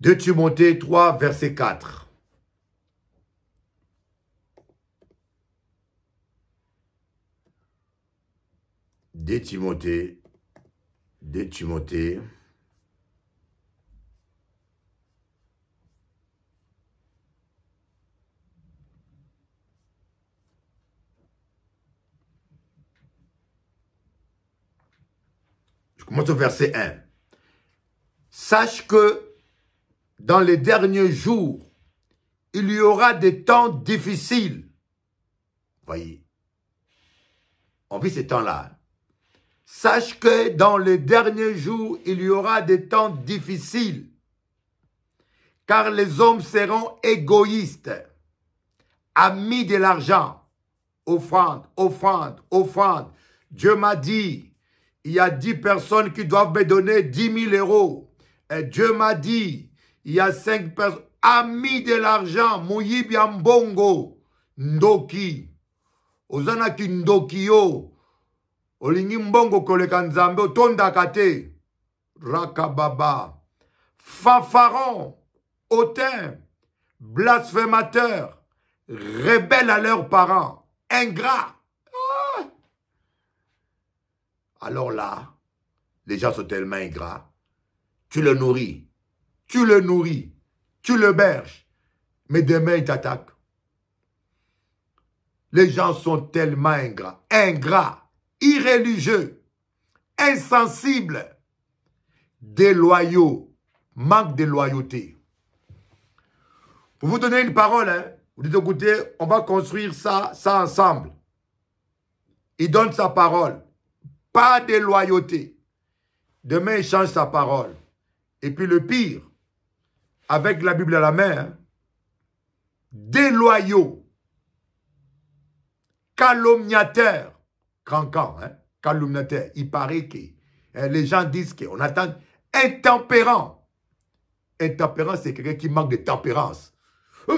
De Timothée 3, verset 4. De Timothée, de Timothée. au verset 1. Sache que dans les derniers jours, il y aura des temps difficiles. Voyez, on vit ces temps-là. Sache que dans les derniers jours, il y aura des temps difficiles, car les hommes seront égoïstes, amis de l'argent, offrande, offrande, offrande. Dieu m'a dit, il y a 10 personnes qui doivent me donner 10 000 euros. Et Dieu m'a dit, il y a 5 personnes, amis de l'argent, Mouyib Ndoki, Ozanaki Ndokio, Olingi Mbongo Koleka Tondakate, Rakababa, Fafaron, hautain, blasphémateur, rebelle à leurs parents, ingrat. Alors là, les gens sont tellement ingrats. Tu le nourris, tu le nourris, tu le berges, mais demain ils t'attaquent. Les gens sont tellement ingrats, ingrats, irréligieux, insensibles, déloyaux, manque de loyauté. Pour vous donner une parole, hein, vous dites écoutez, on va construire ça, ça ensemble. Il donne sa parole pas de loyauté. Demain, il change sa parole. Et puis le pire, avec la Bible à la main, hein, déloyaux, calomniateurs, cancan, hein, calomniateurs, il paraît que hein, les gens disent qu'on attend intempérant. Intempérant, c'est quelqu'un qui manque de tempérance. Il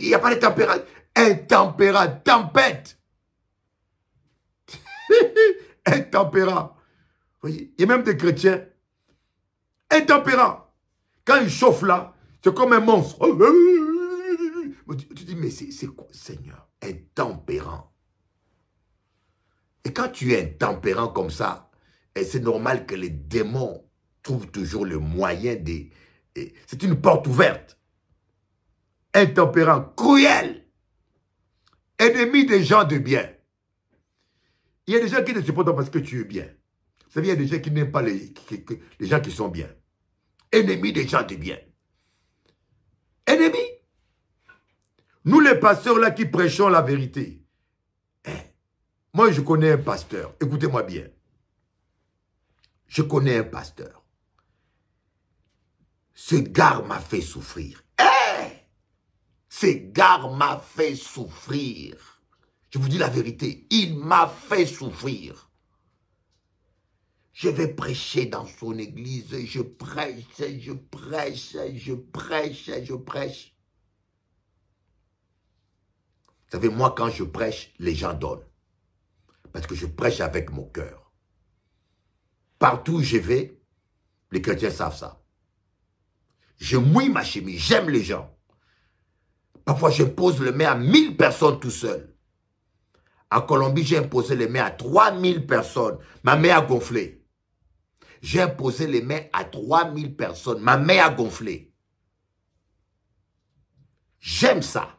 n'y a pas de tempérance. Intempérant, tempête. Intempérant. Voyez, il y a même des chrétiens intempérants. Quand il chauffe là, c'est comme un monstre. Tu dis, mais c'est quoi, Seigneur Intempérant. Et quand tu es intempérant comme ça, c'est normal que les démons trouvent toujours le moyen de... C'est une porte ouverte. Intempérant, cruel, ennemi des gens de bien. Il y a des gens qui ne supportent pas parce que tu es bien. Vous savez, il y a des gens qui n'aiment pas les, gens qui sont bien. Ennemis des gens du bien. Ennemis. Nous, les pasteurs là qui prêchons la vérité. Eh, moi, je connais un pasteur. Écoutez-moi bien. Je connais un pasteur. Ce gars m'a fait souffrir. Eh, ce gars m'a fait souffrir. Je vous dis la vérité, il m'a fait souffrir. Je vais prêcher dans son église, je prêche, je prêche, je prêche, je prêche. Vous savez, moi, quand je prêche, les gens donnent. Parce que je prêche avec mon cœur. Partout où je vais, les chrétiens savent ça. Je mouille ma chemise, j'aime les gens. Parfois, je pose le main à mille personnes tout seul. En Colombie, j'ai imposé les mains à 3000 personnes. Ma main a gonflé. J'ai imposé les mains à 3000 personnes. Ma main a gonflé. J'aime ça.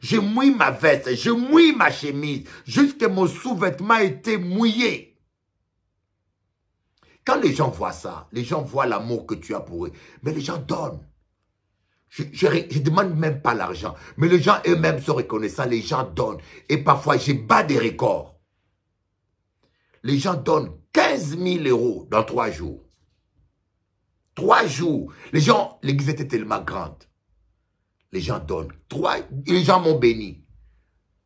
J'ai mouille ma veste, je mouille ma chemise, jusqu'à mon sous-vêtement était mouillé. Quand les gens voient ça, les gens voient l'amour que tu as pour eux. Mais les gens donnent. Je ne demande même pas l'argent. Mais les gens eux-mêmes sont reconnaissants. Les gens donnent. Et parfois, j'ai bats des records. Les gens donnent 15 000 euros dans trois jours. Trois jours. Les gens, l'église était tellement grande. Les gens donnent. Trois, les gens m'ont béni.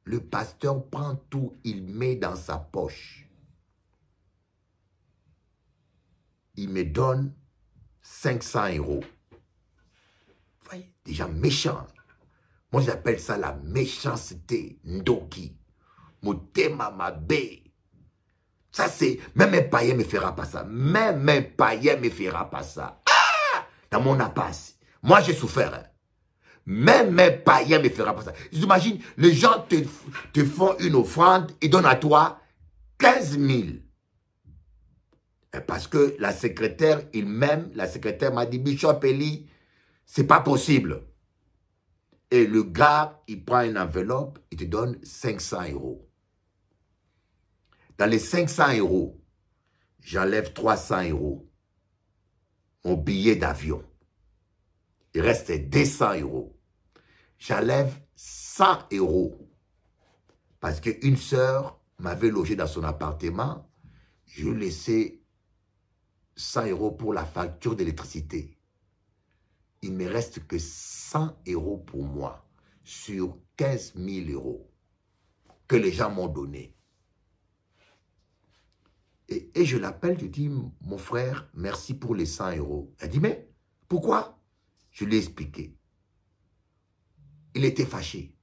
Le pasteur prend tout, il met dans sa poche. Il me donne 500 euros des gens méchants. Moi, j'appelle ça la méchanceté, Ndoki, mama Mabe. Ça, c'est, même un païen me fera pas ça. Même un païen me fera pas ça. Ah! Dans mon impasse. Moi, j'ai souffert. Hein. Même un païen me fera pas ça. J'imagine, les gens te, font une offrande et donnent à toi 15 000. Parce que la secrétaire, il m'aime, la secrétaire m'a dit, Bishop c'est pas possible. Et le gars, il prend une enveloppe, il te donne 500 euros. Dans les 500 euros, j'enlève 300 euros. Mon billet d'avion. Il reste 200 euros. J'enlève 100 euros. Parce qu'une sœur m'avait logé dans son appartement. Je laissais 100 euros pour la facture d'électricité il ne me reste que 100 euros pour moi sur 15 000 euros que les gens m'ont donné. Et, je l'appelle, je dis, mon frère, merci pour les 100 euros. Elle dit, mais pourquoi Je lui ai expliqué. Il était fâché.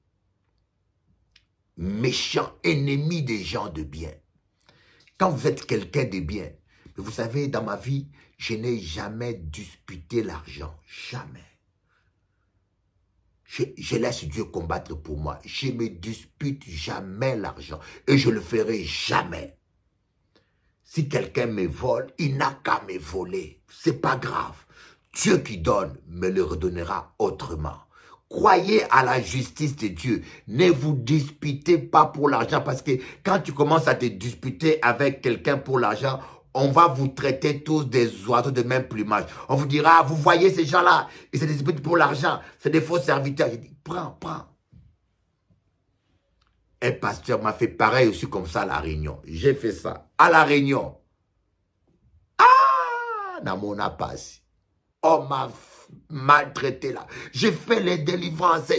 Méchant, ennemi des gens de bien. Quand vous êtes quelqu'un de bien, vous savez, dans ma vie, je n'ai jamais disputé l'argent. Jamais. Je, laisse Dieu combattre pour moi. Je ne me dispute jamais l'argent. Et je le ferai jamais. Si quelqu'un me vole, il n'a qu'à me voler. C'est pas grave. Dieu qui donne me le redonnera autrement. Croyez à la justice de Dieu. Ne vous disputez pas pour l'argent parce que quand tu commences à te disputer avec quelqu'un pour l'argent, on va vous traiter tous des oiseaux de même plumage. On vous dira, vous voyez ces gens-là, ils se disputent pour l'argent, c'est des faux serviteurs. J'ai dit, prends, prends. Un pasteur m'a fait pareil aussi comme ça à La Réunion. J'ai fait ça à La Réunion. Ah, mon passe. On m'a maltraité là. J'ai fait les délivrances.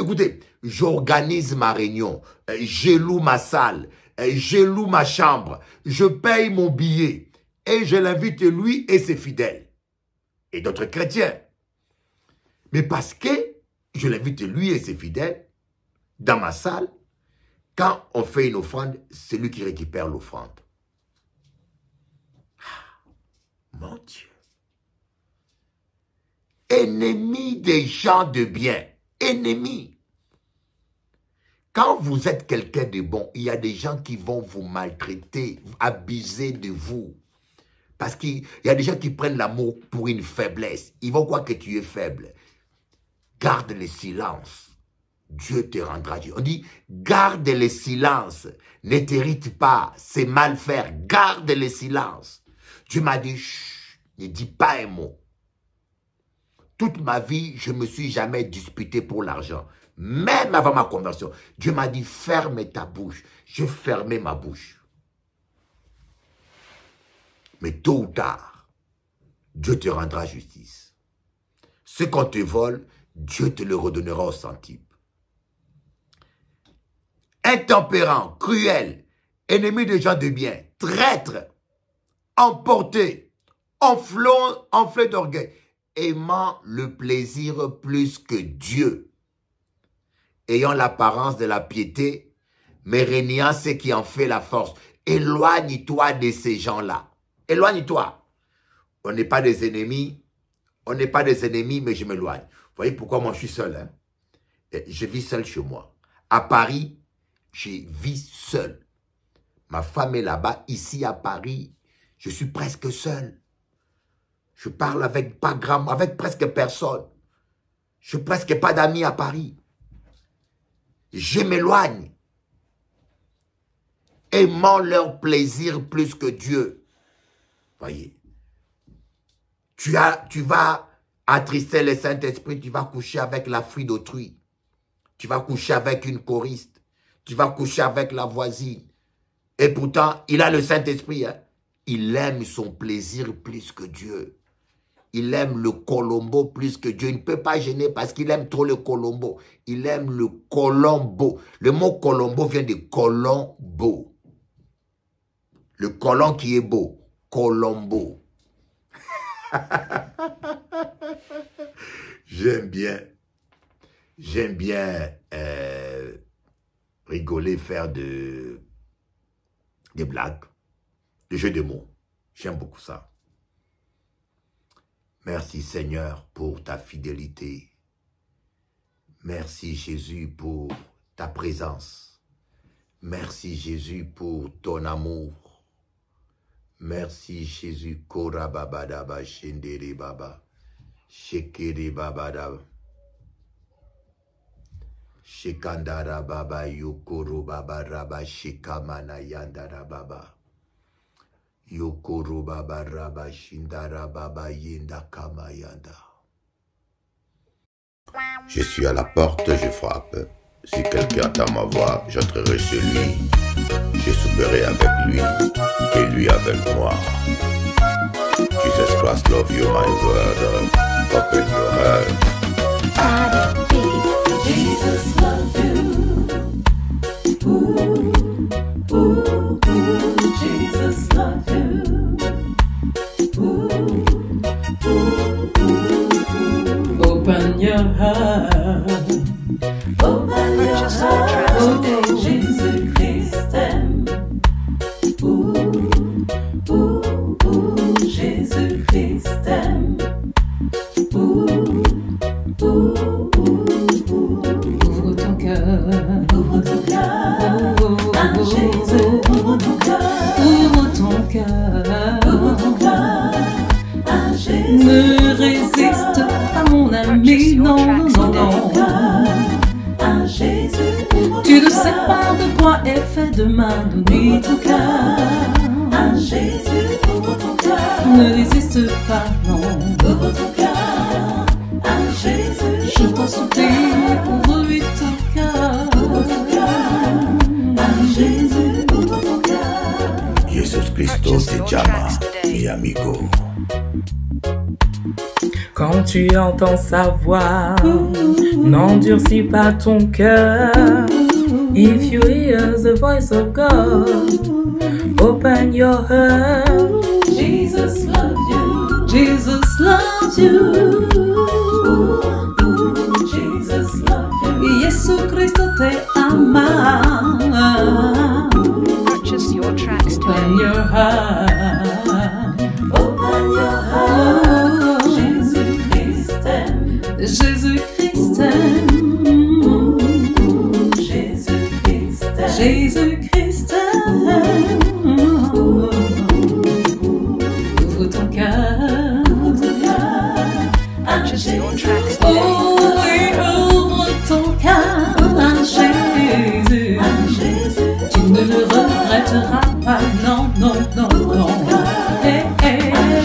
Écoutez, j'organise ma réunion. Euh, Je loue ma salle je loue ma chambre, je paye mon billet et je l'invite lui et ses fidèles et d'autres chrétiens. Mais parce que je l'invite lui et ses fidèles dans ma salle, quand on fait une offrande, c'est lui qui récupère l'offrande. Ah, mon Dieu. Ennemi des gens de bien. Ennemi. Quand vous êtes quelqu'un de bon, il y a des gens qui vont vous maltraiter, abuser de vous. Parce qu'il y a des gens qui prennent l'amour pour une faiblesse. Ils vont croire que tu es faible. Garde le silence. Dieu te rendra Dieu. On dit, garde le silence. Ne pas. C'est mal faire. Garde le silence. Dieu m'a dit, ne dis pas un mot. Toute ma vie, je me suis jamais disputé pour l'argent même avant ma conversion, Dieu m'a dit, ferme ta bouche. Je fermais ma bouche. Mais tôt ou tard, Dieu te rendra justice. Ce qu'on te vole, Dieu te le redonnera au centime. Intempérant, cruel, ennemi des gens de bien, traître, emporté, enflé, enflé d'orgueil, aimant le plaisir plus que Dieu ayant l'apparence de la piété, mais régnant ce qui en fait la force. Éloigne-toi de ces gens-là. Éloigne-toi. On n'est pas des ennemis. On n'est pas des ennemis, mais je m'éloigne. Vous voyez pourquoi moi je suis seul. Hein? Eh, je vis seul chez moi. À Paris, je vis seul. Ma femme est là-bas. Ici à Paris, je suis presque seul. Je parle avec pas grand, avec presque personne. Je n'ai presque pas d'amis à Paris je m'éloigne. Aimant leur plaisir plus que Dieu. Voyez. Tu, tu vas attrister le Saint-Esprit, tu vas coucher avec la fille d'autrui. Tu vas coucher avec une choriste. Tu vas coucher avec la voisine. Et pourtant, il a le Saint-Esprit. Hein. Il aime son plaisir plus que Dieu il aime le Colombo plus que Dieu. Il ne peut pas gêner parce qu'il aime trop le Colombo. Il aime le Colombo. Le mot Colombo vient de Colombo. Le colon qui est beau. Colombo. J'aime bien. J'aime bien euh, rigoler, faire de, des blagues, des jeux de mots. J'aime beaucoup ça. Merci Seigneur pour ta fidélité. Merci Jésus pour ta présence. Merci Jésus pour ton amour. Merci Jésus. Korababadaba, Shendere Baba, Shekere babada. Shekandara Baba, Yokoro Baba, Rabba, Yandara Baba. Baba Je suis à la porte, je frappe. Si quelqu'un entend ma voix, j'entrerai chez lui. Je souperai avec lui et lui avec moi. Jesus Christ, love you, my word. Open your heart. Jesus love you. Ooh, ooh, Jesus loves you. Ooh, ooh, ooh, Open your heart. tu entends sa voix, n'endurcis pas ton cœur. If you hear the voice of God, open your heart. Jesus loves you. Jesus loves you. t'arrêtera pas. Non, non, non, ouvre non. Ton cœur, hey,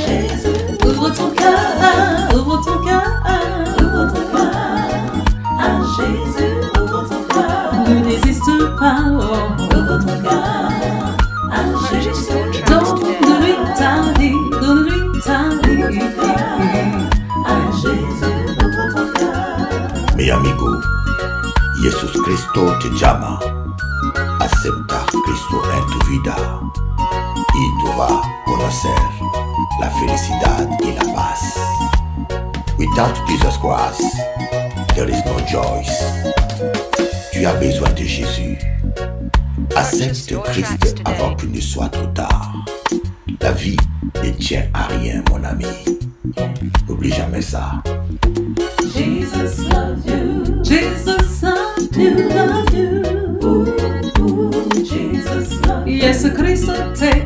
Jésus. Ouvre ton cœur, ouvre ton cœur, ouvre ton cœur. À ah, Jésus, ouvre ton cœur. Ne n'existe pas. Oh. Ouvre ton cœur. À ah, Jésus. Donne-lui ta vie, donne-lui ta vie. À ah, Jésus, ouvre ton cœur. Mes amigo, Jesús Cristo te llama. Cristo est tu vida Il doit, vas la félicité et la paz. Without Jesus Christ, there is no joy. Tu as besoin de Jésus. Accepte Christ avant qu'il ne soit trop tard. La vie ne tient à rien, mon ami. N'oublie jamais ça. Jesus loves you. Jesus loves you. hesitate.